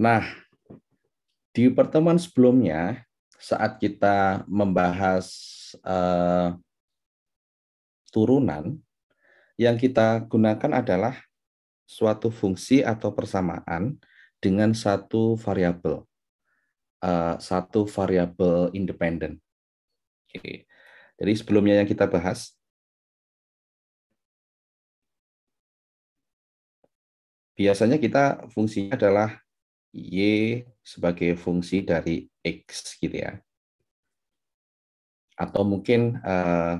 Nah, di pertemuan sebelumnya saat kita membahas uh, turunan yang kita gunakan adalah suatu fungsi atau persamaan dengan satu variabel uh, satu variabel independen. Oke. Jadi sebelumnya yang kita bahas biasanya kita fungsinya adalah Y sebagai fungsi dari X gitu ya. Atau mungkin uh,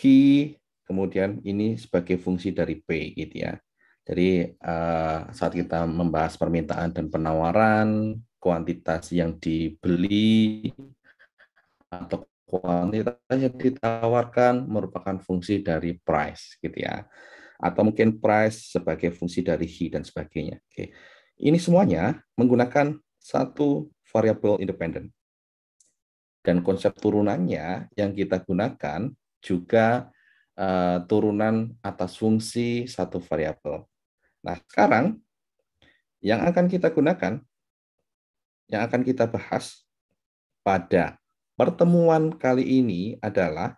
he kemudian ini sebagai fungsi dari P gitu ya. Jadi uh, saat kita membahas permintaan dan penawaran, kuantitas yang dibeli atau kuantitas yang ditawarkan merupakan fungsi dari price gitu ya. Atau mungkin price sebagai fungsi dari he dan sebagainya. Oke. Okay. Ini semuanya menggunakan satu variabel independen. Dan konsep turunannya yang kita gunakan juga uh, turunan atas fungsi satu variabel. Nah, sekarang yang akan kita gunakan, yang akan kita bahas pada pertemuan kali ini adalah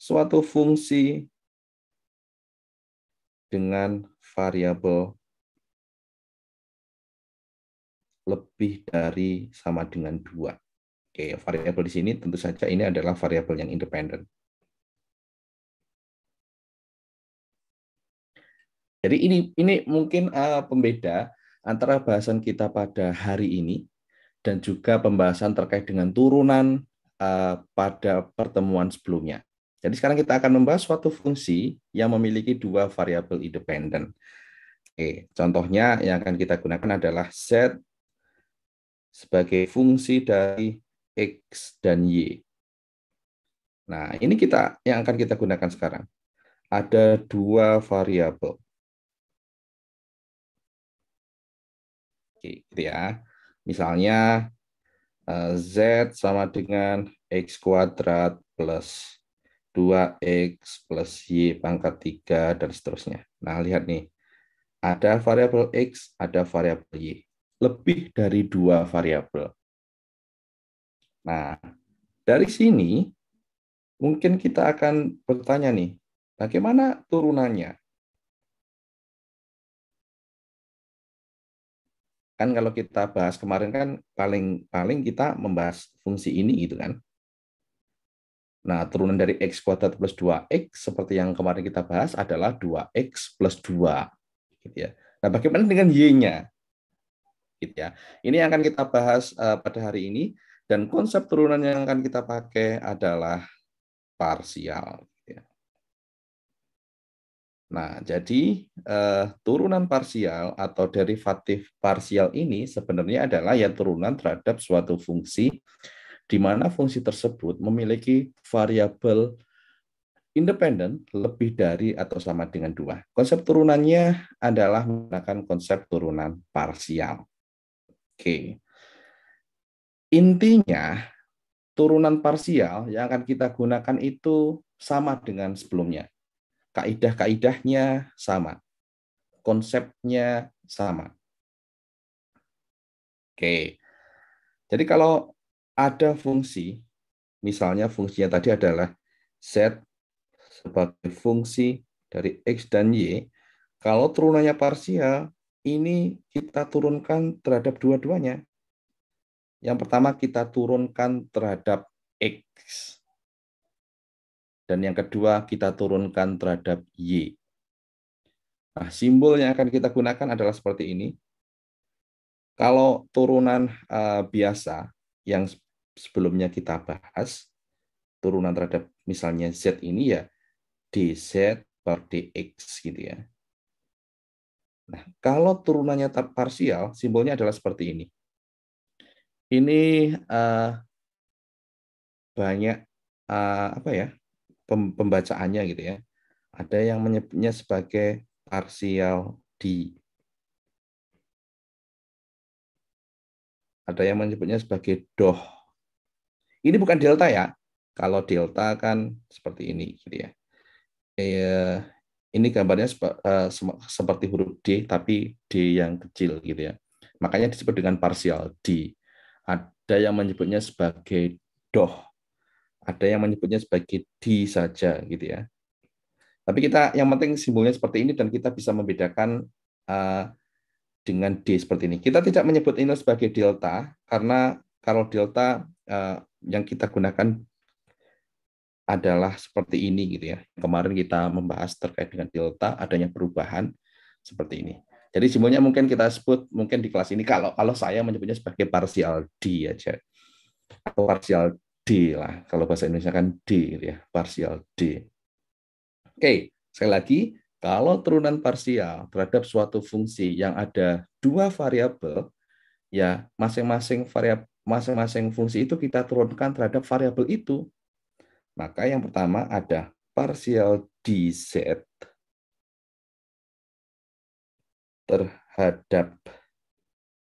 suatu fungsi dengan variabel lebih dari sama dengan dua. Oke, variabel di sini tentu saja ini adalah variabel yang independen. Jadi ini ini mungkin eh, pembeda antara bahasan kita pada hari ini dan juga pembahasan terkait dengan turunan eh, pada pertemuan sebelumnya. Jadi sekarang kita akan membahas suatu fungsi yang memiliki dua variabel independen. Oke, contohnya yang akan kita gunakan adalah set sebagai fungsi dari X dan Y. Nah, ini kita yang akan kita gunakan sekarang. Ada dua variabel. Oke, gitu ya. Misalnya eh, Z sama dengan X kuadrat plus 2X plus Y pangkat 3, dan seterusnya. Nah, lihat nih. Ada variabel X, ada variabel Y lebih dari dua variabel. Nah, dari sini mungkin kita akan bertanya nih, bagaimana turunannya? Kan kalau kita bahas kemarin kan paling paling kita membahas fungsi ini gitu kan. Nah, turunan dari x kuadrat plus 2x seperti yang kemarin kita bahas adalah 2x plus 2. Gitu ya. Nah, bagaimana dengan y-nya? sedikit ya. Ini yang akan kita bahas uh, pada hari ini dan konsep turunan yang akan kita pakai adalah parsial. Gitu ya. Nah, jadi uh, turunan parsial atau derivatif parsial ini sebenarnya adalah ya turunan terhadap suatu fungsi di mana fungsi tersebut memiliki variabel independen lebih dari atau sama dengan dua. Konsep turunannya adalah menggunakan konsep turunan parsial. Oke. Intinya turunan parsial yang akan kita gunakan itu sama dengan sebelumnya. Kaidah-kaidahnya sama. Konsepnya sama. Oke. Jadi kalau ada fungsi, misalnya fungsinya tadi adalah Z sebagai fungsi dari X dan Y, kalau turunannya parsial, ini kita turunkan terhadap dua-duanya. Yang pertama kita turunkan terhadap X. Dan yang kedua kita turunkan terhadap Y. Nah, simbol yang akan kita gunakan adalah seperti ini. Kalau turunan uh, biasa yang sebelumnya kita bahas, turunan terhadap misalnya Z ini ya DZ per DX gitu ya. Nah, kalau turunannya parsial, simbolnya adalah seperti ini. Ini uh, banyak uh, apa ya pembacaannya gitu ya. Ada yang menyebutnya sebagai parsial D. Ada yang menyebutnya sebagai doh. Ini bukan delta ya. Kalau delta kan seperti ini gitu ya. Iya. Ini gambarnya eh, seperti huruf D, tapi D yang kecil gitu ya. Makanya disebut dengan parsial D. Ada yang menyebutnya sebagai doh, ada yang menyebutnya sebagai D saja gitu ya. Tapi kita yang penting simbolnya seperti ini dan kita bisa membedakan eh, dengan D seperti ini. Kita tidak menyebut ini sebagai delta karena kalau delta eh, yang kita gunakan adalah seperti ini gitu ya. Kemarin kita membahas terkait dengan delta adanya perubahan seperti ini. Jadi semuanya mungkin kita sebut mungkin di kelas ini kalau kalau saya menyebutnya sebagai parsial D aja. Atau parsial D lah. Kalau bahasa Indonesia kan D gitu ya, parsial D. Oke, sekali lagi kalau turunan parsial terhadap suatu fungsi yang ada dua variabel ya masing-masing variabel masing-masing fungsi itu kita turunkan terhadap variabel itu maka yang pertama ada partial DZ terhadap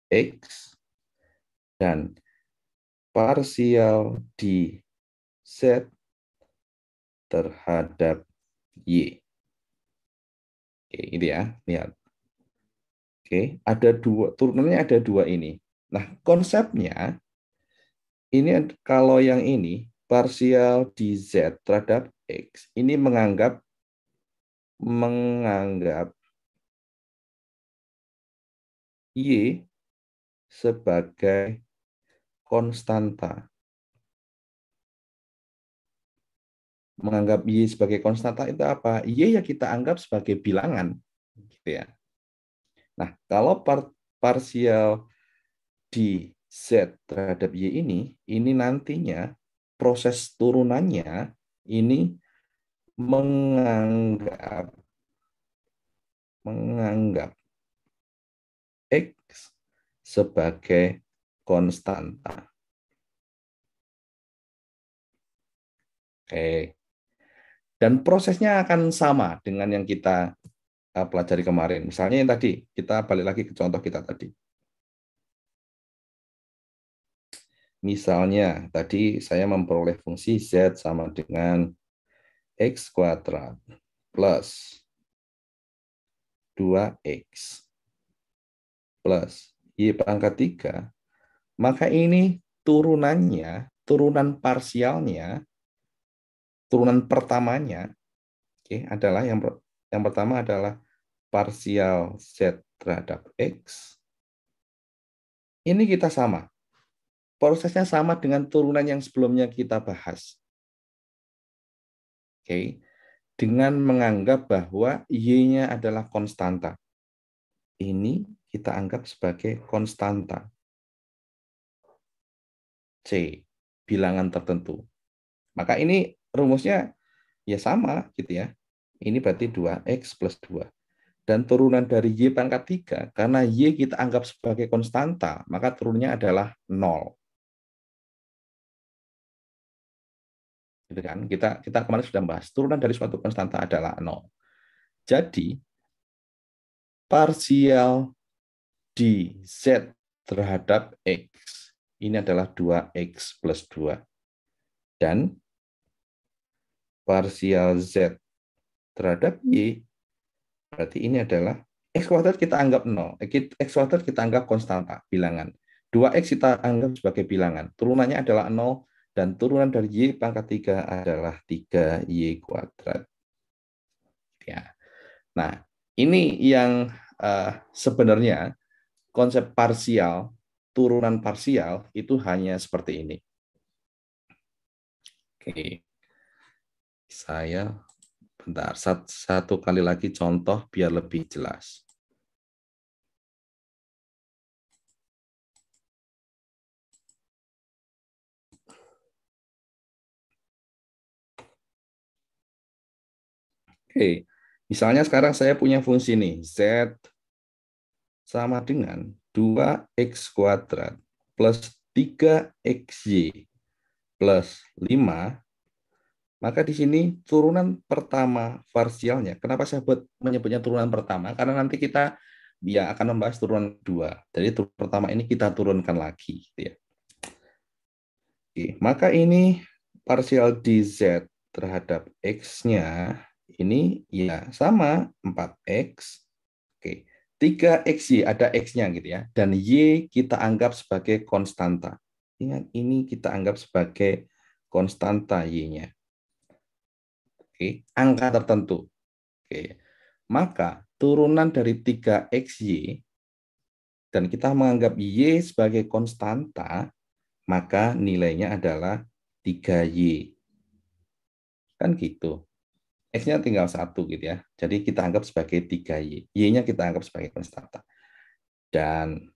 X dan parsial dz terhadap Y. Oke, ini ya, lihat. Oke, ada dua, turunannya ada dua ini. Nah, konsepnya, ini kalau yang ini, parsial z terhadap x ini menganggap menganggap y sebagai konstanta. Menganggap y sebagai konstanta itu apa? Y ya kita anggap sebagai bilangan, gitu ya. Nah, kalau par parsial di z terhadap y ini, ini nantinya proses turunannya ini menganggap menganggap x sebagai konstanta. Oke. Dan prosesnya akan sama dengan yang kita uh, pelajari kemarin. Misalnya yang tadi, kita balik lagi ke contoh kita tadi. Misalnya, tadi saya memperoleh fungsi Z sama dengan X kuadrat plus 2X plus Y pangkat 3, maka ini turunannya, turunan parsialnya, turunan pertamanya, oke, okay, adalah yang yang pertama adalah parsial Z terhadap X. Ini kita sama, prosesnya sama dengan turunan yang sebelumnya kita bahas. Oke. Okay. Dengan menganggap bahwa Y-nya adalah konstanta. Ini kita anggap sebagai konstanta. C, bilangan tertentu. Maka ini rumusnya ya sama gitu ya. Ini berarti 2X plus 2. Dan turunan dari Y pangkat 3, karena Y kita anggap sebagai konstanta, maka turunnya adalah 0. gitu kan kita kita kemarin sudah bahas turunan dari suatu konstanta adalah nol jadi parsial di z terhadap x ini adalah 2x plus 2 dan parsial z terhadap y berarti ini adalah x kuadrat kita anggap nol eh, x kuadrat kita anggap konstanta bilangan 2x kita anggap sebagai bilangan turunannya adalah nol dan turunan dari Y pangkat 3 adalah 3Y kuadrat. Ya. Nah, ini yang uh, sebenarnya konsep parsial, turunan parsial itu hanya seperti ini. Oke. Saya bentar satu kali lagi contoh biar lebih jelas. Oke, misalnya sekarang saya punya fungsi ini Z sama dengan 2X kuadrat plus 3XY plus 5, maka di sini turunan pertama parsialnya. Kenapa saya buat menyebutnya turunan pertama? Karena nanti kita ya akan membahas turunan dua. Jadi turunan pertama ini kita turunkan lagi. Gitu ya. Oke, maka ini parsial dz terhadap x-nya ini ya sama 4x. Oke. 3xy ada x-nya gitu ya. Dan y kita anggap sebagai konstanta. Ingat ini kita anggap sebagai konstanta y-nya. Oke, angka tertentu. Oke. Maka turunan dari 3xy dan kita menganggap y sebagai konstanta, maka nilainya adalah 3y. Kan gitu. X-nya tinggal satu gitu ya. Jadi kita anggap sebagai 3Y. Y-nya kita anggap sebagai konstanta. Dan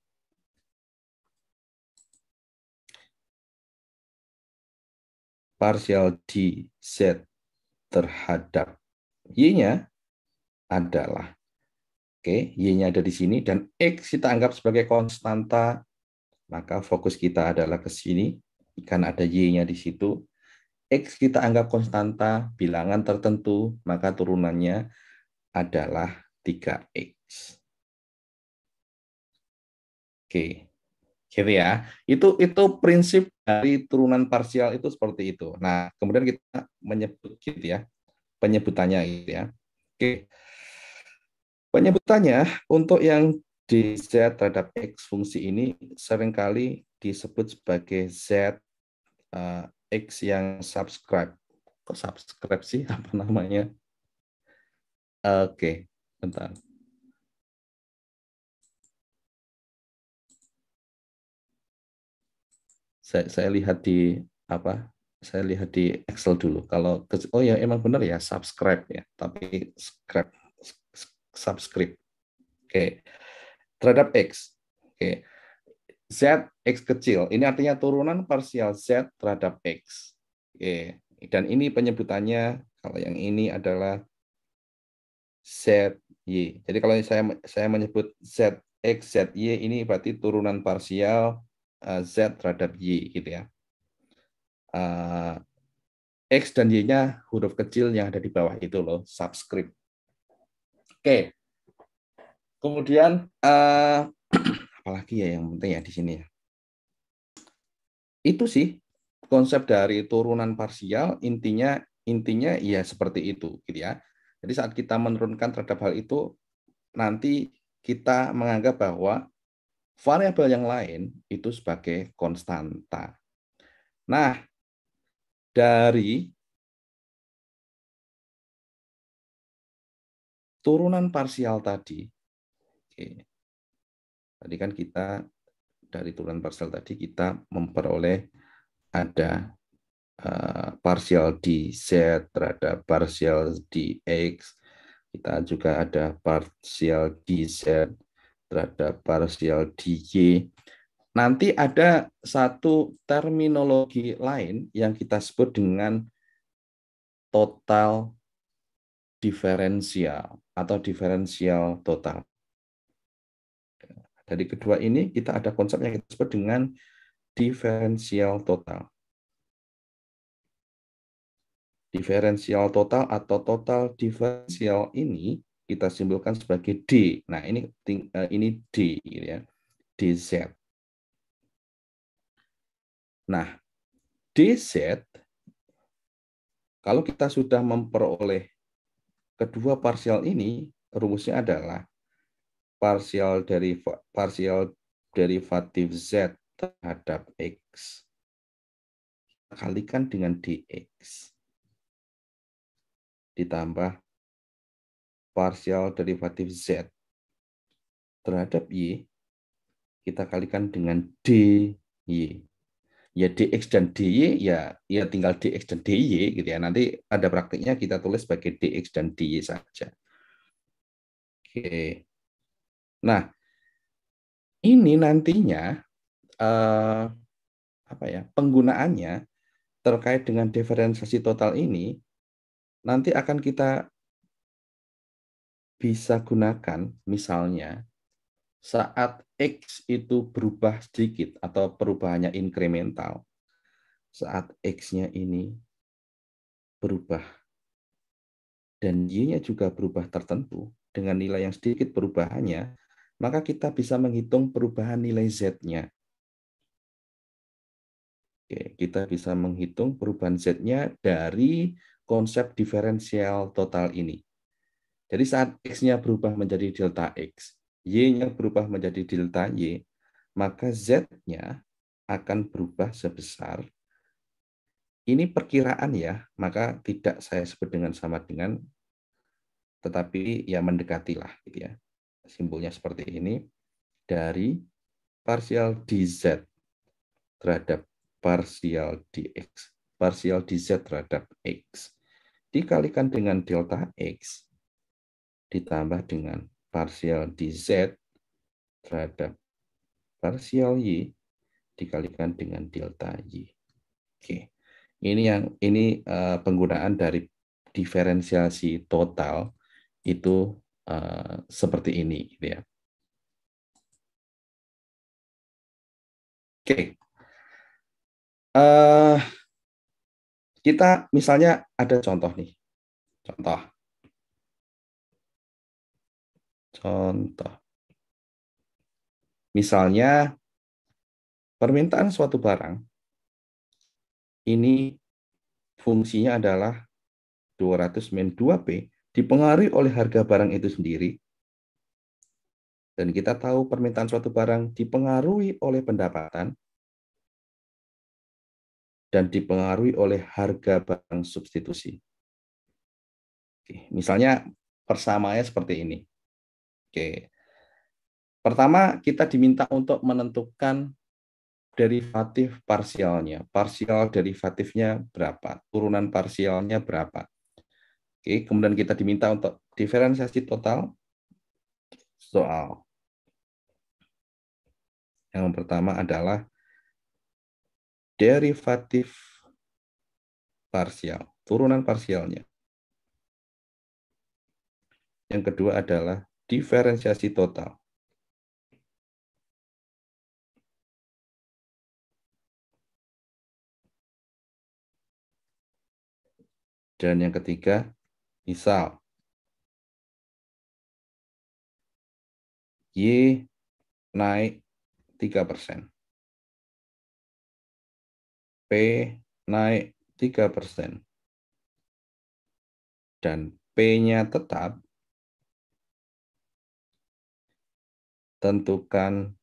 parsial di Z terhadap Y-nya adalah Oke, Y-nya ada di sini dan X kita anggap sebagai konstanta, maka fokus kita adalah ke sini, kan ada Y-nya di situ. X kita anggap konstanta bilangan tertentu, maka turunannya adalah 3X. Oke, gitu ya. Itu itu prinsip dari turunan parsial itu seperti itu. Nah, kemudian kita menyebut gitu ya, penyebutannya gitu ya. Oke. Penyebutannya untuk yang di Z terhadap X fungsi ini seringkali disebut sebagai Z eh, X yang subscribe. Kok subscribe sih apa namanya? Oke, bentar. Saya, saya lihat di apa? Saya lihat di Excel dulu. Kalau oh ya emang benar ya subscribe ya, tapi subscribe subscribe. Oke. Terhadap X. Oke. Z X kecil. Ini artinya turunan parsial Z terhadap X. Oke. Dan ini penyebutannya, kalau yang ini adalah Z Y. Jadi kalau saya saya menyebut Z X, Z, Y ini berarti turunan parsial eh, Z terhadap Y gitu ya. Eh, X dan Y-nya huruf kecil yang ada di bawah itu loh, subscript. Oke. Kemudian eh, apalagi ya yang penting ya di sini ya. Itu sih konsep dari turunan parsial intinya intinya ya seperti itu gitu ya. Jadi saat kita menurunkan terhadap hal itu nanti kita menganggap bahwa variabel yang lain itu sebagai konstanta. Nah, dari turunan parsial tadi, Tadi kan kita dari turunan parsial tadi kita memperoleh ada uh, parsial di Z terhadap parsial di X. Kita juga ada parsial di Z terhadap parsial di Y. Nanti ada satu terminologi lain yang kita sebut dengan total diferensial atau diferensial total. Dari kedua ini kita ada konsep yang kita sebut dengan diferensial total. Diferensial total atau total diferensial ini kita simpulkan sebagai D. Nah, ini eh, ini D gitu ya. DZ. Nah, DZ kalau kita sudah memperoleh kedua parsial ini, rumusnya adalah parsial dari parsial derivatif z terhadap x kalikan dengan dx ditambah parsial derivatif z terhadap y kita kalikan dengan dy ya dx dan dy ya ya tinggal dx dan dy gitu ya nanti ada praktiknya kita tulis sebagai dx dan dy saja oke Nah, ini nantinya eh, apa ya penggunaannya terkait dengan diferensiasi total ini nanti akan kita bisa gunakan misalnya saat x itu berubah sedikit atau perubahannya incremental saat x-nya ini berubah dan y-nya juga berubah tertentu dengan nilai yang sedikit perubahannya maka kita bisa menghitung perubahan nilai Z-nya. Oke, kita bisa menghitung perubahan Z-nya dari konsep diferensial total ini. Jadi saat X-nya berubah menjadi delta X, Y-nya berubah menjadi delta Y, maka Z-nya akan berubah sebesar ini perkiraan ya, maka tidak saya sebut dengan sama dengan, tetapi ya mendekatilah gitu ya simbolnya seperti ini. Dari parsial dz terhadap parsial dx. Parsial dz terhadap x. Dikalikan dengan delta x. Ditambah dengan parsial dz terhadap parsial y dikalikan dengan delta y. Oke. Ini yang ini eh, penggunaan dari diferensiasi total itu Eh, seperti ini gitu ya. Oke. Okay. Uh, eh, kita misalnya ada contoh nih. Contoh. Contoh. Misalnya permintaan suatu barang ini fungsinya adalah 200 min 2P dipengaruhi oleh harga barang itu sendiri, dan kita tahu permintaan suatu barang dipengaruhi oleh pendapatan dan dipengaruhi oleh harga barang substitusi. Oke, misalnya persamaannya seperti ini. Oke. Pertama, kita diminta untuk menentukan derivatif parsialnya. Parsial derivatifnya berapa? Turunan parsialnya berapa? Oke, kemudian kita diminta untuk diferensiasi total soal. Yang pertama adalah derivatif parsial, turunan parsialnya. Yang kedua adalah diferensiasi total. Dan yang ketiga, Misal, Y naik 3 persen. P naik 3 persen. Dan P-nya tetap, tentukan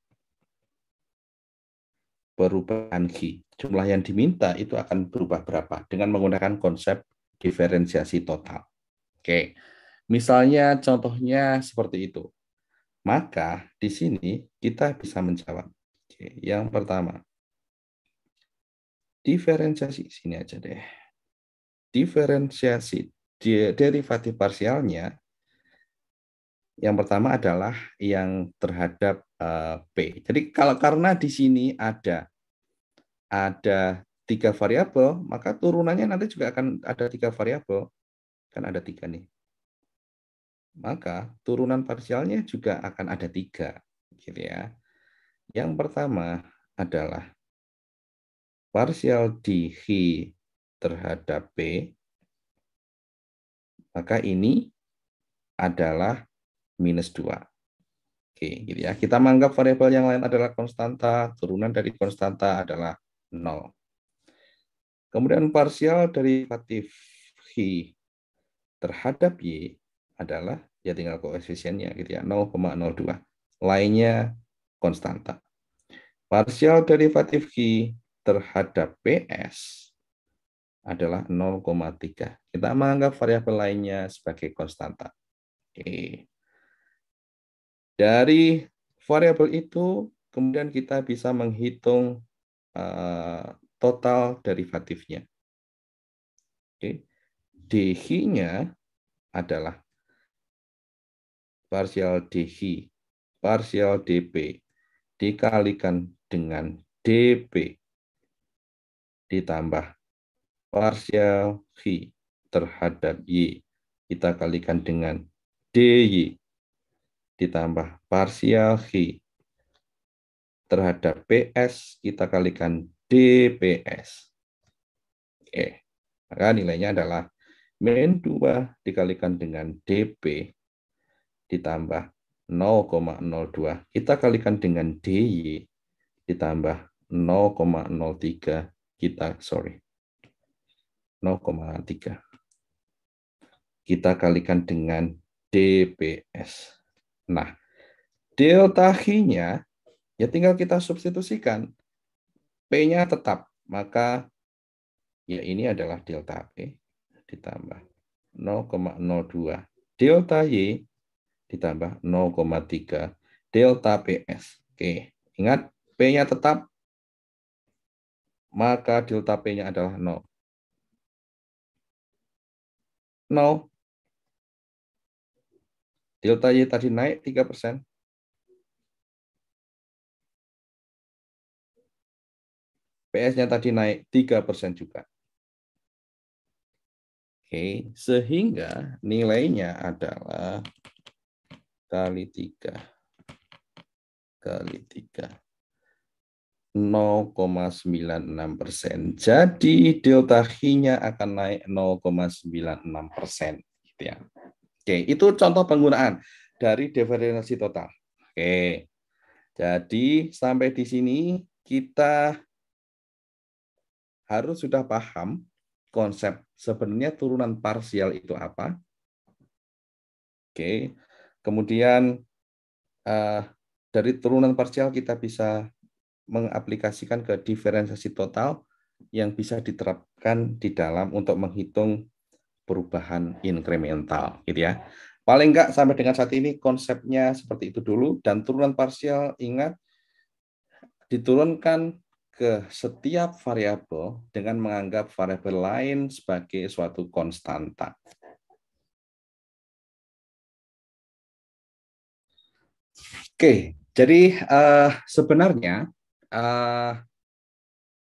perubahan G. Jumlah yang diminta itu akan berubah berapa dengan menggunakan konsep diferensiasi total. Oke, misalnya contohnya seperti itu. Maka di sini kita bisa menjawab. Oke, yang pertama, diferensiasi sini aja deh. Diferensiasi derivatif parsialnya yang pertama adalah yang terhadap uh, P. Jadi kalau karena di sini ada ada tiga variabel, maka turunannya nanti juga akan ada tiga variabel. Kan ada tiga nih. Maka turunan parsialnya juga akan ada tiga. Gitu ya. Yang pertama adalah parsial di h terhadap B, maka ini adalah minus dua. Oke, gitu ya. Kita menganggap variabel yang lain adalah konstanta, turunan dari konstanta adalah nol. Kemudian parsial derivatif h terhadap Y adalah ya tinggal koefisiennya gitu ya 0,02. Lainnya konstanta. Parsial derivatif y terhadap PS adalah 0,3. Kita menganggap variabel lainnya sebagai konstanta. Oke. Dari variabel itu kemudian kita bisa menghitung uh, total derivatifnya. Oke. DH-nya adalah parsial DH, parsial DP, dikalikan dengan DP, ditambah parsial H terhadap Y, kita kalikan dengan DY, ditambah parsial H terhadap PS, kita kalikan DPS. Oke, maka nilainya adalah Min 2 dikalikan dengan DP ditambah 0,02. Kita kalikan dengan DY ditambah 0,03 kita, sorry, 0,3. Kita kalikan dengan DPS. Nah, delta H-nya ya tinggal kita substitusikan. P-nya tetap, maka ya ini adalah delta P ditambah 0,02. Delta Y ditambah 0,3 delta PS. Oke, ingat P-nya tetap, maka delta P-nya adalah 0. 0. Delta Y tadi naik 3 persen. PS-nya tadi naik 3 juga. Oke, sehingga nilainya adalah kali tiga kali 3 0,96 persen. Jadi delta H-nya akan naik 0,96 persen. Gitu ya. Oke, itu contoh penggunaan dari diferensiasi total. Oke, jadi sampai di sini kita harus sudah paham konsep sebenarnya turunan parsial itu apa. Oke, kemudian eh, dari turunan parsial kita bisa mengaplikasikan ke diferensiasi total yang bisa diterapkan di dalam untuk menghitung perubahan inkremental, gitu ya. Paling enggak sampai dengan saat ini konsepnya seperti itu dulu dan turunan parsial ingat diturunkan ke setiap variabel dengan menganggap variabel lain sebagai suatu konstanta. Oke, jadi uh, sebenarnya uh,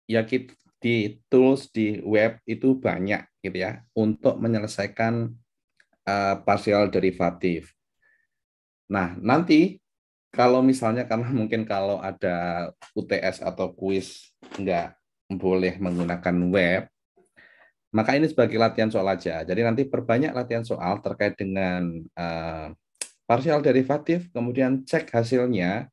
ya kita, di tools di web itu banyak gitu ya untuk menyelesaikan uh, partial derivatif. Nah, nanti kalau misalnya karena mungkin kalau ada UTS atau kuis nggak boleh menggunakan web, maka ini sebagai latihan soal aja. Jadi nanti perbanyak latihan soal terkait dengan uh, eh, parsial derivatif, kemudian cek hasilnya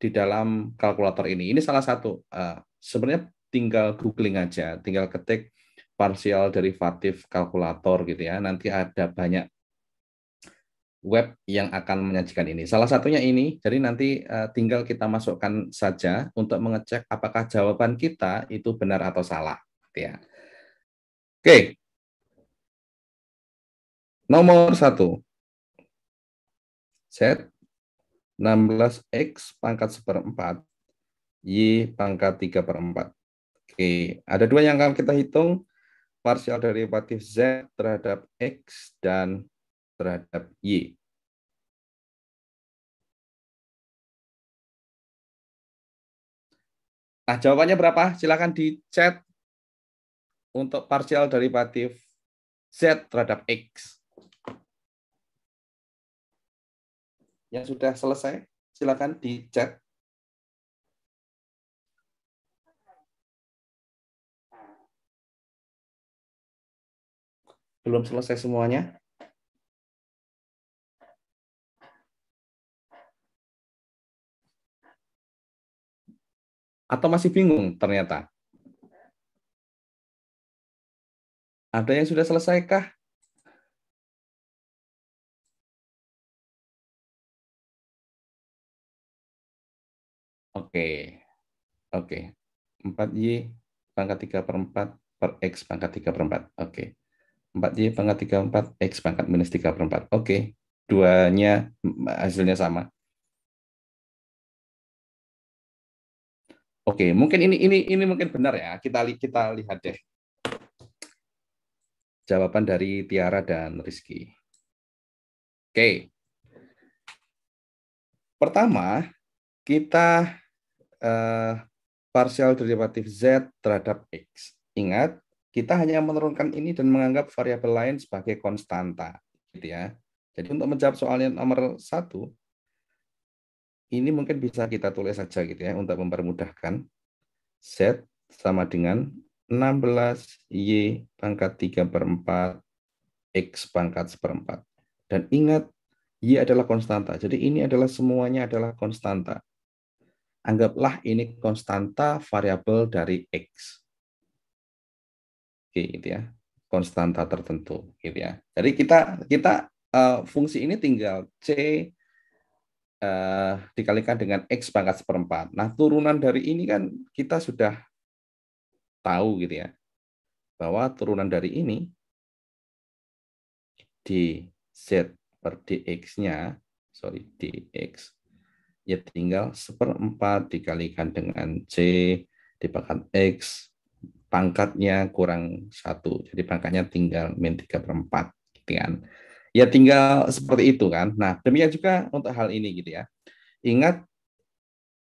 di dalam kalkulator ini. Ini salah satu. Uh, sebenarnya tinggal googling aja, tinggal ketik parsial derivatif kalkulator gitu ya. Nanti ada banyak web yang akan menyajikan ini. Salah satunya ini, jadi nanti eh, tinggal kita masukkan saja untuk mengecek apakah jawaban kita itu benar atau salah. Gitu ya. Oke. Nomor satu. Z 16X pangkat seperempat, Y pangkat 3 per 4. Oke, ada dua yang akan kita hitung, parsial derivatif Z terhadap X dan terhadap Y. Nah, jawabannya berapa? Silakan di chat untuk parsial derivatif Z terhadap X. Yang sudah selesai, silakan di chat. Belum selesai semuanya. Atau masih bingung ternyata? Ada yang sudah selesaikah? Oke. Oke. 4Y pangkat 3 per 4 per X pangkat 3 per 4. Oke. 4Y pangkat 3 per 4, X pangkat minus 3 per 4. Oke. Duanya hasilnya sama. Oke, mungkin ini ini ini mungkin benar ya. Kita kita lihat deh. Jawaban dari Tiara dan Rizky. Oke. Pertama, kita eh, parsial derivatif z terhadap x. Ingat, kita hanya menurunkan ini dan menganggap variabel lain sebagai konstanta, gitu ya. Jadi untuk menjawab soalnya nomor satu, ini mungkin bisa kita tulis saja gitu ya untuk mempermudahkan. Z sama dengan 16Y pangkat 3 per 4 X pangkat seperempat. Dan ingat, Y adalah konstanta. Jadi ini adalah semuanya adalah konstanta. Anggaplah ini konstanta variabel dari X. Oke, gitu ya. Konstanta tertentu, gitu ya. Jadi kita kita uh, fungsi ini tinggal C eh, dikalikan dengan X pangkat seperempat. Nah, turunan dari ini kan kita sudah tahu gitu ya, bahwa turunan dari ini dz per dx-nya, sorry, dx, ya tinggal seperempat dikalikan dengan c di pangkat x, pangkatnya kurang satu, jadi pangkatnya tinggal min tiga perempat, Gitu kan ya tinggal seperti itu kan. Nah, demikian juga untuk hal ini gitu ya. Ingat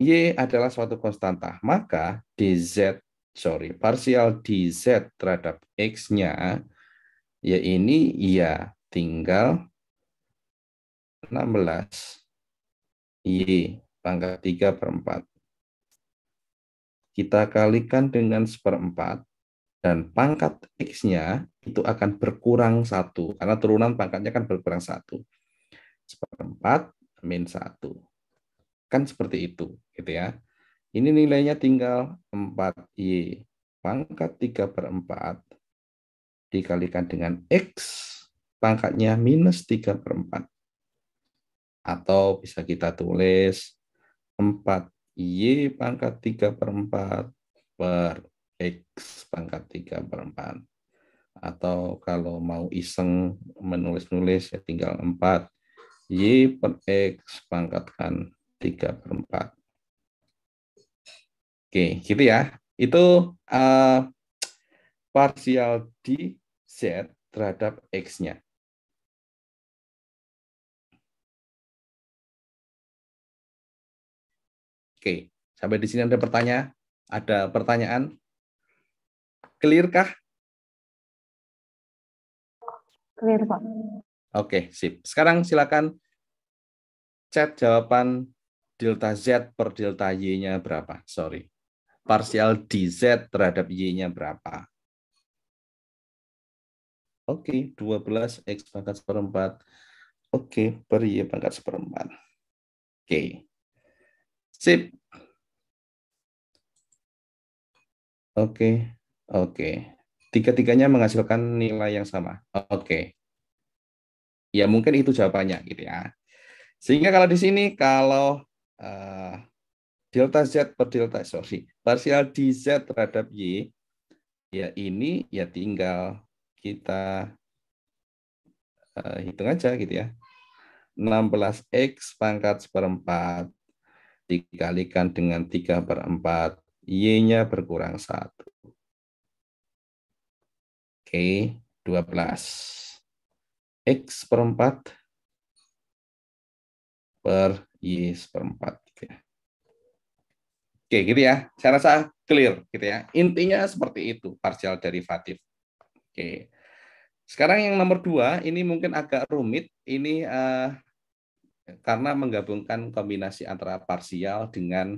Y adalah suatu konstanta, maka DZ sorry, parsial DZ terhadap X-nya ya ini ya tinggal 16 Y pangkat 3 per 4. Kita kalikan dengan seperempat dan pangkat X-nya itu akan berkurang satu karena turunan pangkatnya kan berkurang satu seperempat min satu kan seperti itu gitu ya ini nilainya tinggal 4y pangkat 3 per 4 dikalikan dengan x pangkatnya minus 3 per 4 atau bisa kita tulis 4y pangkat 3 per 4 per x pangkat 3 per 4 atau kalau mau iseng menulis-nulis ya tinggal 4. Y per X pangkatkan 3 per 4. Oke, gitu ya. Itu uh, eh, parsial di Z terhadap X-nya. Oke, sampai di sini ada pertanyaan? Ada pertanyaan? Clear kah? Clear, Pak. Oke, sip. Sekarang silakan chat jawaban delta Z per delta Y-nya berapa. Sorry. Parsial DZ terhadap Y-nya berapa. Oke, 12 X pangkat seperempat. Oke, per Y pangkat seperempat. Oke. Sip. Oke, oke tiga-tiganya menghasilkan nilai yang sama. Oke. Okay. Ya mungkin itu jawabannya gitu ya. Sehingga kalau di sini kalau uh, delta z per delta sorry parsial dz terhadap y ya ini ya tinggal kita uh, hitung aja gitu ya. 16x pangkat seperempat dikalikan dengan 3 per 4, y-nya berkurang 1. Oke, 12. X per 4 per Y per 4. Gitu ya. Oke, gitu ya. Saya rasa clear gitu ya. Intinya seperti itu, parsial derivatif. Oke. Sekarang yang nomor dua, ini mungkin agak rumit. Ini uh, karena menggabungkan kombinasi antara parsial dengan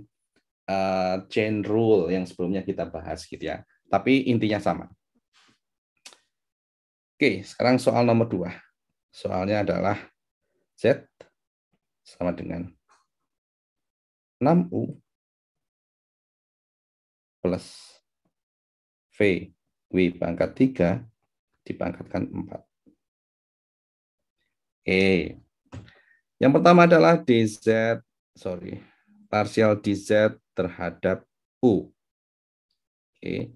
uh, chain rule yang sebelumnya kita bahas gitu ya. Tapi intinya sama. Oke, sekarang soal nomor dua. Soalnya adalah Z sama dengan 6U plus V W pangkat 3 dipangkatkan 4. Oke. Yang pertama adalah DZ, sorry, parsial DZ terhadap U. Oke.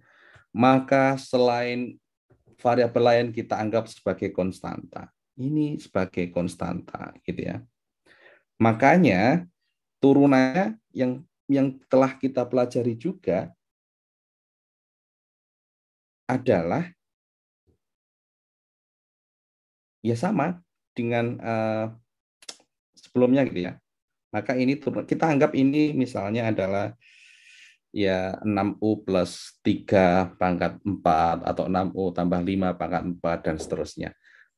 Maka selain variabel lain kita anggap sebagai konstanta. Ini sebagai konstanta gitu ya. Makanya turunannya yang yang telah kita pelajari juga adalah ya sama dengan uh, sebelumnya gitu ya. Maka ini kita anggap ini misalnya adalah ya 6U plus 3 pangkat 4 atau 6U tambah 5 pangkat 4 dan seterusnya.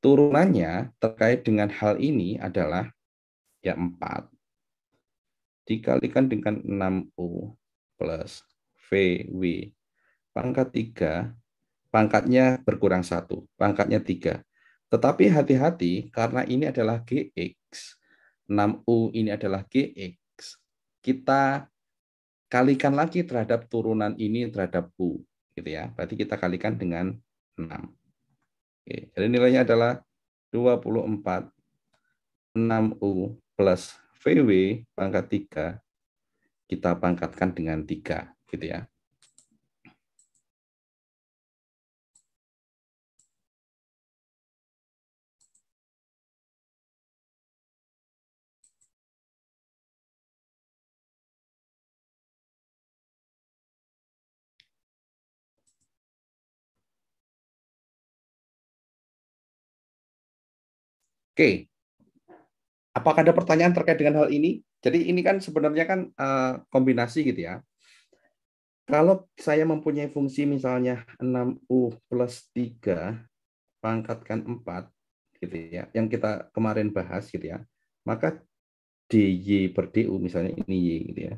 Turunannya terkait dengan hal ini adalah ya 4 dikalikan dengan 6U plus VW pangkat 3 pangkatnya berkurang satu pangkatnya 3. Tetapi hati-hati karena ini adalah GX 6U ini adalah GX kita kalikan lagi terhadap turunan ini terhadap U. Gitu ya. Berarti kita kalikan dengan 6. Oke, jadi nilainya adalah 24 6U plus VW pangkat 3 kita pangkatkan dengan 3 gitu ya. Oke, apakah ada pertanyaan terkait dengan hal ini? Jadi ini kan sebenarnya kan eh, kombinasi gitu ya. Kalau saya mempunyai fungsi misalnya 6U plus 3 pangkatkan 4, gitu ya, yang kita kemarin bahas gitu ya, maka DY per DU misalnya ini Y gitu ya.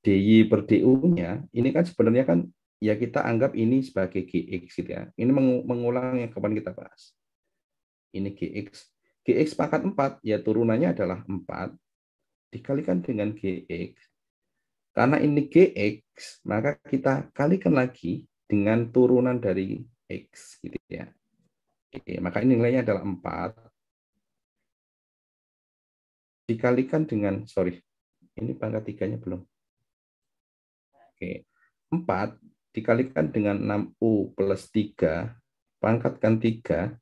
DY per DU-nya ini kan sebenarnya kan ya kita anggap ini sebagai GX gitu ya. Ini mengulang yang kemarin kita bahas ini GX. GX pangkat 4, ya turunannya adalah 4, dikalikan dengan GX. Karena ini GX, maka kita kalikan lagi dengan turunan dari X. Gitu ya. Oke, maka ini nilainya adalah 4. Dikalikan dengan, sorry, ini pangkat tiganya belum. Oke, 4 dikalikan dengan 6U plus 3, pangkatkan 3,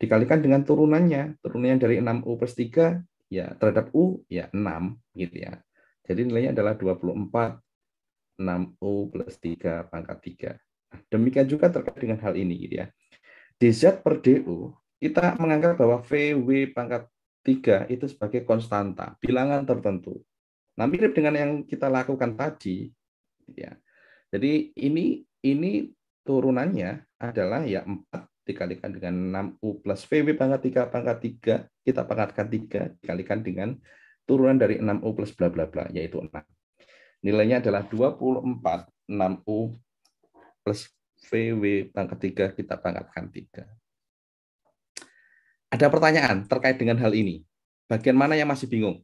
dikalikan dengan turunannya. Turunannya dari 6U plus 3, ya terhadap U, ya 6. Gitu ya. Jadi nilainya adalah 24 6U plus 3 pangkat 3. Nah, demikian juga terkait dengan hal ini. Gitu ya. DZ per DU, kita menganggap bahwa VW pangkat 3 itu sebagai konstanta, bilangan tertentu. Nah, mirip dengan yang kita lakukan tadi, gitu ya. Jadi ini ini turunannya adalah ya 4 dikalikan dengan 6U plus VW pangkat 3 pangkat 3, kita pangkatkan 3, dikalikan dengan turunan dari 6U plus bla bla bla, yaitu 6. Nilainya adalah 24 6U plus VW pangkat 3, kita pangkatkan 3. Ada pertanyaan terkait dengan hal ini. Bagian mana yang masih bingung?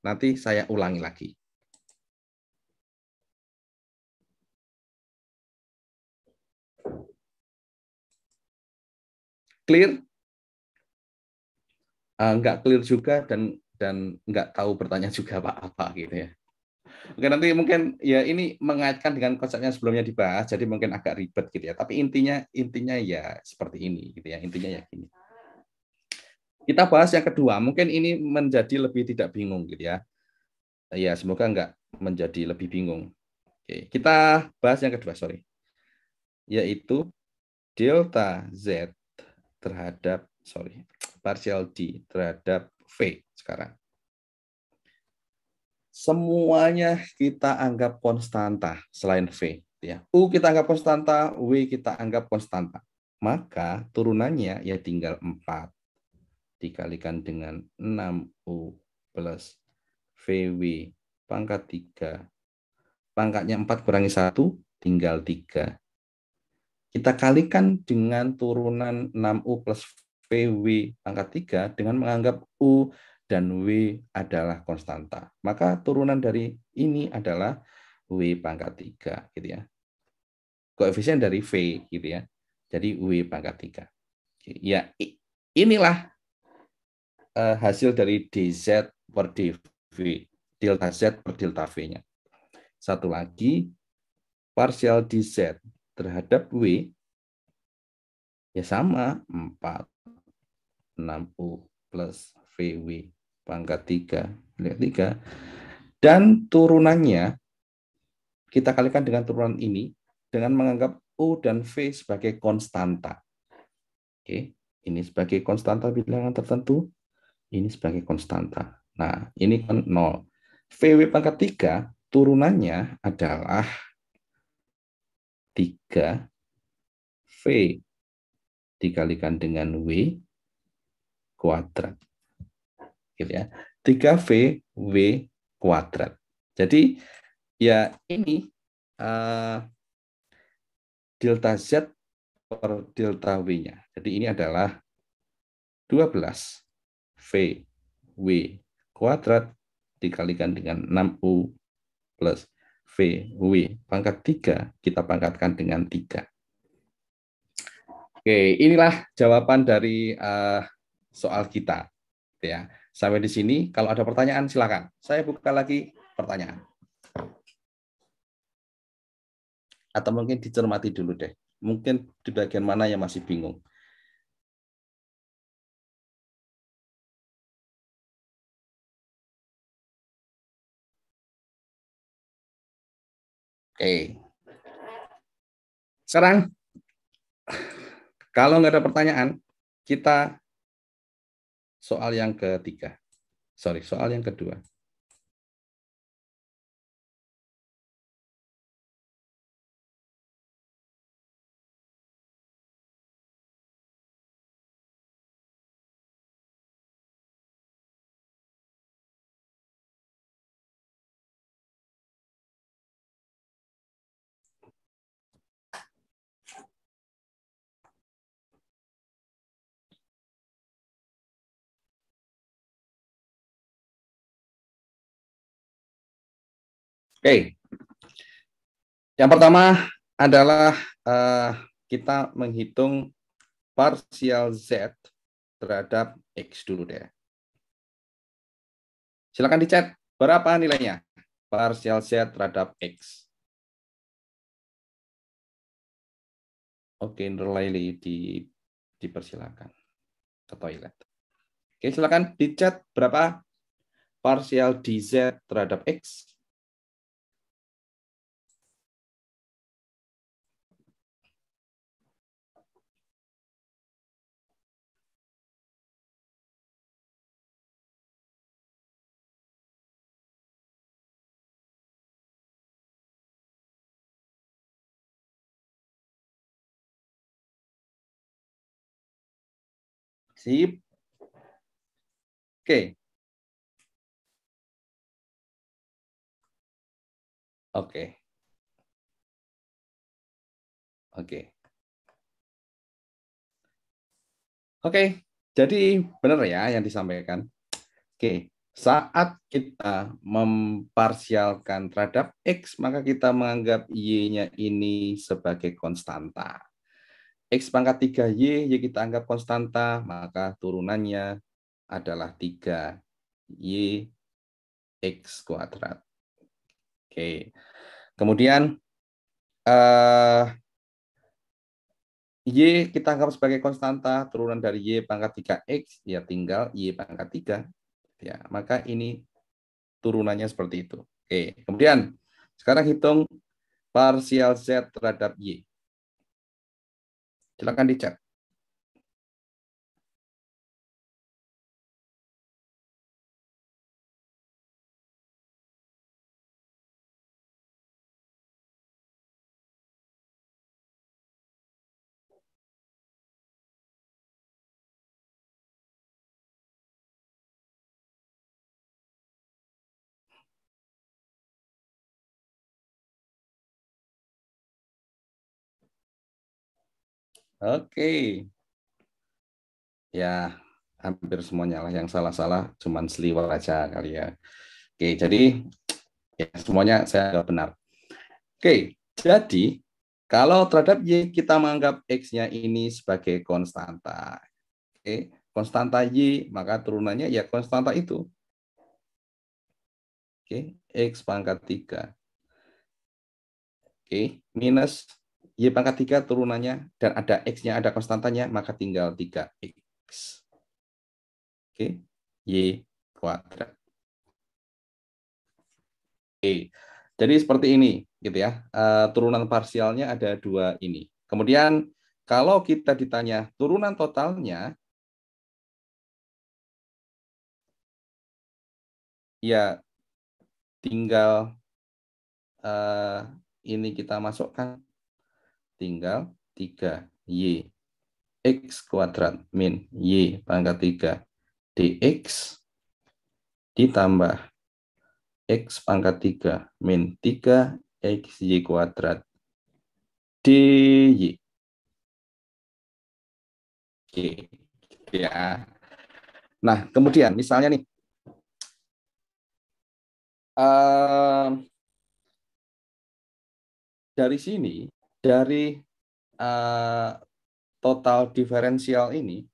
Nanti saya ulangi lagi. clear uh, nggak clear juga dan dan nggak tahu bertanya juga pak apa gitu ya. Oke nanti mungkin ya ini mengaitkan dengan konsep yang sebelumnya dibahas, jadi mungkin agak ribet gitu ya. Tapi intinya intinya ya seperti ini gitu ya. Intinya ya gini. Kita bahas yang kedua, mungkin ini menjadi lebih tidak bingung gitu ya. Ya semoga nggak menjadi lebih bingung. Oke, kita bahas yang kedua, sorry. Yaitu delta Z terhadap sorry partial D terhadap V sekarang. Semuanya kita anggap konstanta selain V. Ya. U kita anggap konstanta, W kita anggap konstanta. Maka turunannya ya tinggal 4. Dikalikan dengan 6U plus VW pangkat 3. Pangkatnya 4 kurangi 1, tinggal 3 kita kalikan dengan turunan 6U plus VW pangkat 3 dengan menganggap U dan W adalah konstanta. Maka turunan dari ini adalah W pangkat 3 gitu ya. Koefisien dari V gitu ya. Jadi W pangkat 3. Ya, inilah eh, hasil dari DZ per DV. Delta Z per delta V-nya. Satu lagi, parsial DZ terhadap W ya sama 4 U plus VW pangkat 3 pangkat 3 dan turunannya kita kalikan dengan turunan ini dengan menganggap U dan V sebagai konstanta. Oke, ini sebagai konstanta bilangan tertentu, ini sebagai konstanta. Nah, ini kan 0. VW pangkat 3 turunannya adalah 3 V dikalikan dengan W kuadrat. Gitu ya. 3V W kuadrat. Jadi ya ini uh, delta Z per delta W-nya. Jadi ini adalah 12 V W kuadrat dikalikan dengan 6U plus V, W. Pangkat 3 kita pangkatkan dengan 3. Oke, inilah jawaban dari uh, soal kita. Ya, sampai di sini. Kalau ada pertanyaan silakan. Saya buka lagi pertanyaan. Atau mungkin dicermati dulu deh. Mungkin di bagian mana yang masih bingung. Oke. Sekarang kalau nggak ada pertanyaan, kita soal yang ketiga. Sorry, soal yang kedua. Oke, yang pertama adalah uh, kita menghitung parsial z terhadap x dulu deh. Silakan dicat berapa nilainya parsial z terhadap x. Oke, Indra Laili di dipersilakan ke toilet. Oke, silakan dicat berapa parsial dz terhadap x. Sip. Oke. Oke. Oke. Oke, jadi benar ya yang disampaikan. Oke, saat kita memparsialkan terhadap X, maka kita menganggap Y-nya ini sebagai konstanta. X pangkat 3Y, Y kita anggap konstanta, maka turunannya adalah 3Y X kuadrat. Oke. Kemudian uh, Y kita anggap sebagai konstanta, turunan dari Y pangkat 3X, ya tinggal Y pangkat 3. Ya, maka ini turunannya seperti itu. Oke, kemudian sekarang hitung parsial Z terhadap Y. Silakan dicat. Oke. Ya, hampir semuanya lah yang salah-salah cuman seliwat aja kali ya. Oke, jadi ya semuanya saya agak benar. Oke, jadi kalau terhadap Y kita menganggap X-nya ini sebagai konstanta. Oke, konstanta Y maka turunannya ya konstanta itu. Oke, X pangkat 3. Oke, minus Y pangkat 3 turunannya, dan ada X-nya, ada konstantanya, maka tinggal 3X. Oke, Y kuadrat. Oke, jadi seperti ini, gitu ya. Uh, turunan parsialnya ada dua ini. Kemudian kalau kita ditanya turunan totalnya, ya tinggal uh, ini kita masukkan tinggal 3Y. X kuadrat min Y pangkat 3 dx ditambah X pangkat 3 min 3 XY kuadrat DY. Oke. Ya. Nah, kemudian misalnya nih. Uh, dari sini dari uh, total diferensial ini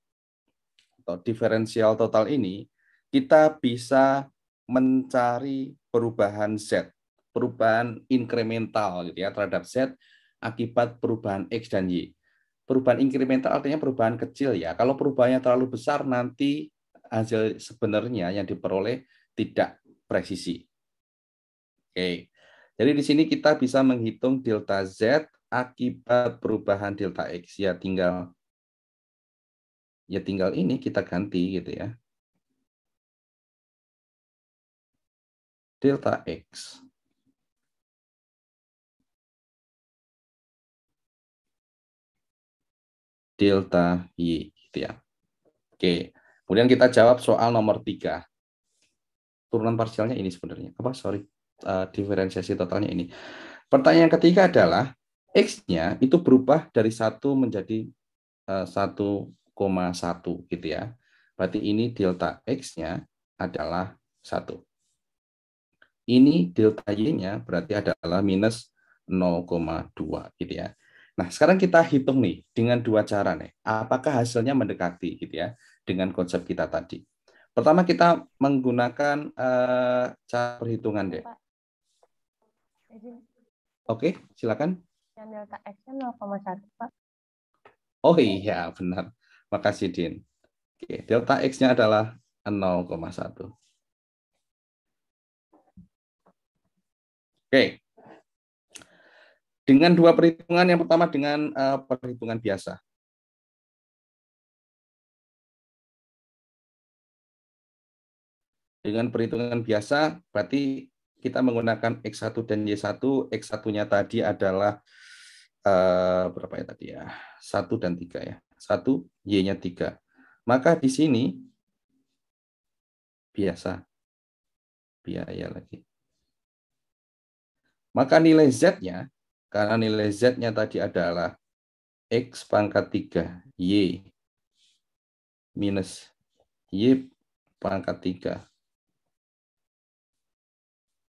atau diferensial total ini kita bisa mencari perubahan z, perubahan incremental gitu ya terhadap z akibat perubahan x dan y. Perubahan incremental artinya perubahan kecil ya. Kalau perubahannya terlalu besar nanti hasil sebenarnya yang diperoleh tidak presisi. Oke. Okay. Jadi di sini kita bisa menghitung delta Z akibat perubahan delta X. Ya tinggal ya tinggal ini kita ganti gitu ya. Delta X. Delta Y gitu ya. Oke. Kemudian kita jawab soal nomor tiga Turunan parsialnya ini sebenarnya. Apa? Sorry uh, diferensiasi totalnya ini. Pertanyaan ketiga adalah x-nya itu berubah dari satu menjadi eh, satu koma satu gitu ya. Berarti ini delta x-nya adalah satu. Ini delta y-nya berarti adalah minus 0,2 gitu ya. Nah, sekarang kita hitung nih dengan dua cara nih. Apakah hasilnya mendekati gitu ya dengan konsep kita tadi. Pertama kita menggunakan uh, cara perhitungan deh. Oke, okay, silakan. Yang delta X-nya kan 0,1, Pak. Oh iya, benar. Makasih, Din. Oke, delta X-nya adalah 0,1. Oke. Dengan dua perhitungan, yang pertama dengan uh, perhitungan biasa. Dengan perhitungan biasa, berarti kita menggunakan X1 dan Y1. X1-nya tadi adalah uh, berapa ya tadi ya? 1 dan 3 ya. 1, Y-nya 3. Maka di sini biasa biaya lagi. Maka nilai Z-nya, karena nilai Z-nya tadi adalah X pangkat 3, Y minus Y pangkat 3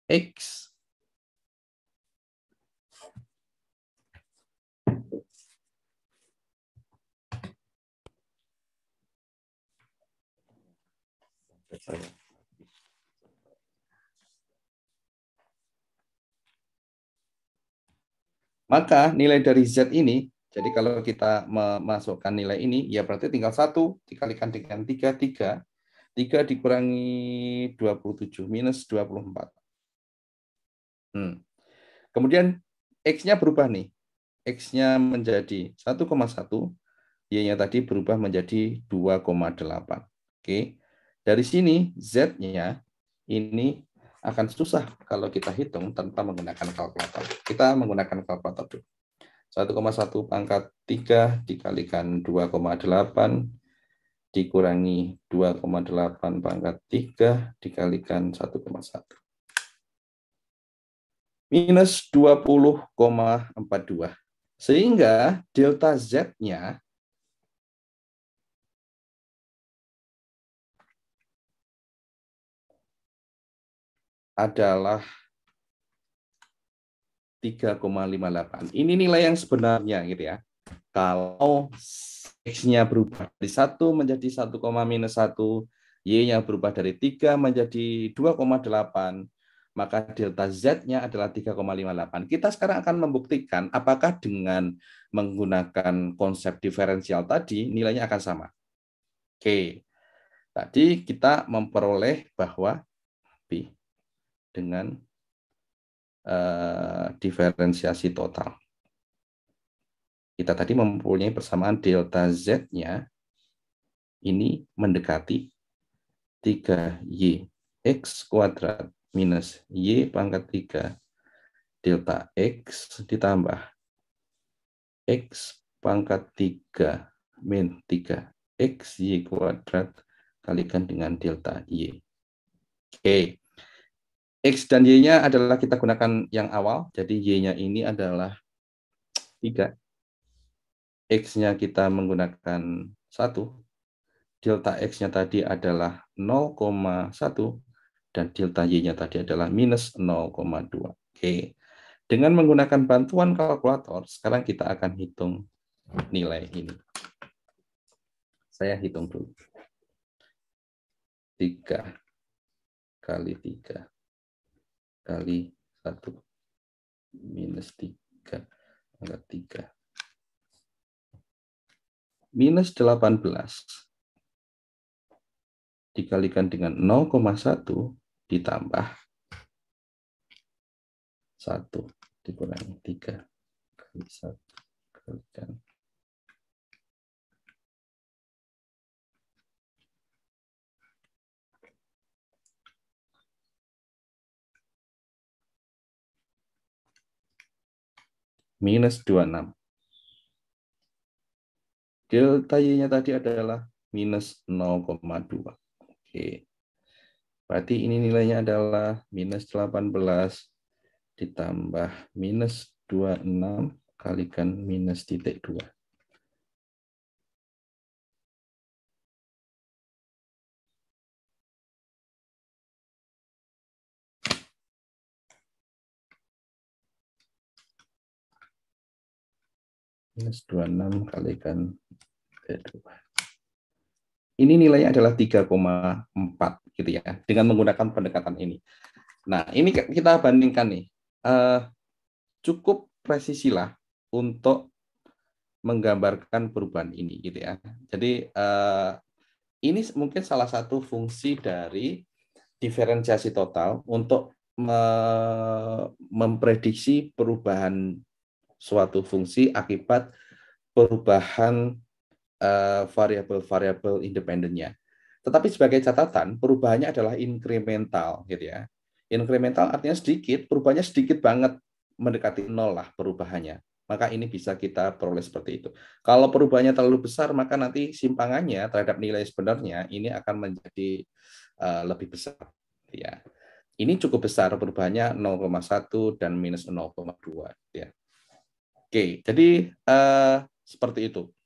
x Maka nilai dari Z ini, jadi kalau kita memasukkan nilai ini, ya berarti tinggal satu dikalikan dengan tiga tiga tiga dikurangi 27 minus 24. Hmm. Kemudian X-nya berubah nih. X-nya menjadi 1,1, Y-nya tadi berubah menjadi 2,8. Oke. Dari sini Z-nya ini akan susah kalau kita hitung tanpa menggunakan kalkulator. Kita menggunakan kalkulator dulu. 1,1 pangkat 3 dikalikan 2,8 dikurangi 2,8 pangkat 3 dikalikan 1,1 minus 20,42. Sehingga delta Z-nya adalah 3,58. Ini nilai yang sebenarnya gitu ya. Kalau X-nya berubah dari 1 menjadi 1, minus 1, Y-nya berubah dari 3 menjadi 2,8, maka delta Z-nya adalah 3,58. Kita sekarang akan membuktikan apakah dengan menggunakan konsep diferensial tadi nilainya akan sama. Oke. Tadi kita memperoleh bahwa b dengan uh, diferensiasi total. Kita tadi mempunyai persamaan delta Z-nya ini mendekati 3 yx kuadrat minus Y pangkat 3 delta X ditambah X pangkat 3 min 3 X Y kuadrat kalikan dengan delta Y. Oke. Okay. X dan Y-nya adalah kita gunakan yang awal, jadi Y-nya ini adalah 3. X-nya kita menggunakan 1. Delta X-nya tadi adalah 0,1 dan delta Y-nya tadi adalah minus 0,2. Oke. Okay. Dengan menggunakan bantuan kalkulator, sekarang kita akan hitung nilai ini. Saya hitung dulu. 3 kali 3 kali 1 minus 3 angka 3. Minus 18 dikalikan dengan 0,1 ditambah 1 dikurangi 3 kali 1 kalikan minus 26. Delta Y-nya tadi adalah minus 0,2. Oke. Berarti ini nilainya adalah minus 18 ditambah minus 26 kalikan minus titik 2. minus 26 kalikan titik 2 ini nilainya adalah 3,4 gitu ya dengan menggunakan pendekatan ini. Nah, ini kita bandingkan nih. Eh, cukup presisilah untuk menggambarkan perubahan ini gitu ya. Jadi eh, ini mungkin salah satu fungsi dari diferensiasi total untuk me memprediksi perubahan suatu fungsi akibat perubahan Eh, variabel-variabel independennya. Tetapi sebagai catatan, perubahannya adalah incremental, gitu ya. Incremental artinya sedikit, perubahannya sedikit banget, mendekati nol lah perubahannya. Maka ini bisa kita peroleh seperti itu. Kalau perubahannya terlalu besar, maka nanti simpangannya terhadap nilai sebenarnya ini akan menjadi uh, lebih besar, gitu ya. Ini cukup besar perubahannya 0,1 dan minus 0,2, gitu ya. Oke, jadi uh, seperti itu.